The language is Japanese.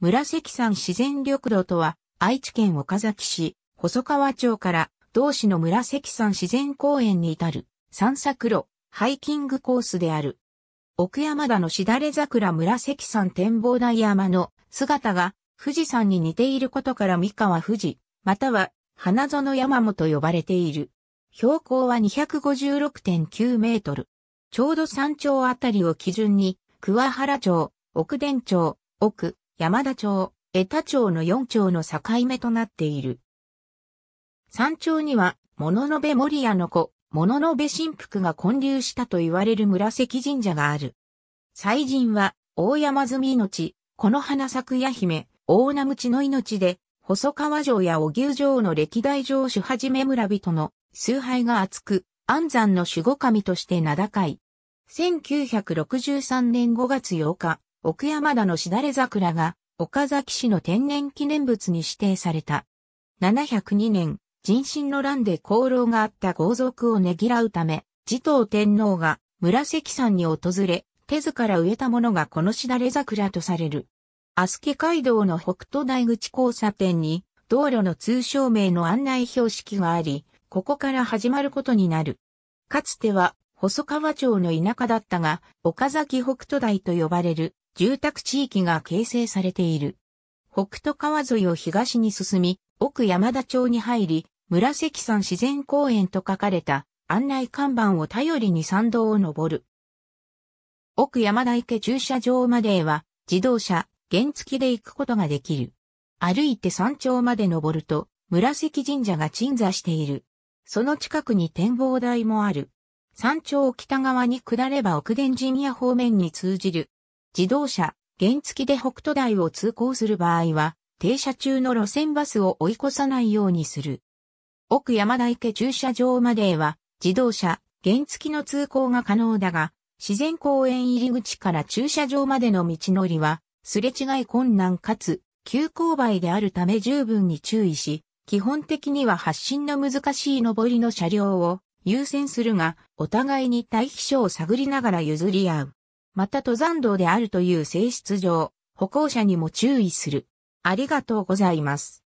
紫山自然緑道とは、愛知県岡崎市、細川町から同市の紫山自然公園に至る散策路、ハイキングコースである。奥山田のしだれ桜紫山展望台山の姿が富士山に似ていることから三河富士、または花園山もと呼ばれている。標高は256.9メートル。ちょうど山頂あたりを基準に、桑原町、奥田町、奥、山田町、江田町の4町の境目となっている。山頂には、物の部守屋の子、物の部神福が建立したと言われる紫神社がある。祭神は、大山積命、この花咲夜姫、大名口の命で、細川城や小牛城の歴代城主はじめ村人の崇拝が厚く、安山の守護神として名高い。1963年5月8日、奥山田のしだれ桜が、岡崎市の天然記念物に指定された。702年、人心の乱で功労があった豪族をねぎらうため、持統天皇が紫山に訪れ、手図から植えたものがこのしだれ桜とされる。アスケ街道の北都大口交差点に、道路の通称名の案内標識があり、ここから始まることになる。かつては、細川町の田舎だったが、岡崎北都大と呼ばれる住宅地域が形成されている。北都川沿いを東に進み、奥山田町に入り、紫山自然公園と書かれた案内看板を頼りに参道を登る。奥山田池駐車場までは自動車、原付で行くことができる。歩いて山頂まで登ると、紫神社が鎮座している。その近くに展望台もある。山頂を北側に下れば奥伝神谷方面に通じる自動車、原付で北都台を通行する場合は、停車中の路線バスを追い越さないようにする。奥山田池駐車場までは、自動車、原付の通行が可能だが、自然公園入り口から駐車場までの道のりは、すれ違い困難かつ、急勾配であるため十分に注意し、基本的には発進の難しい上りの車両を優先するが、お互いに対比書を探りながら譲り合う。また登山道であるという性質上、歩行者にも注意する。ありがとうございます。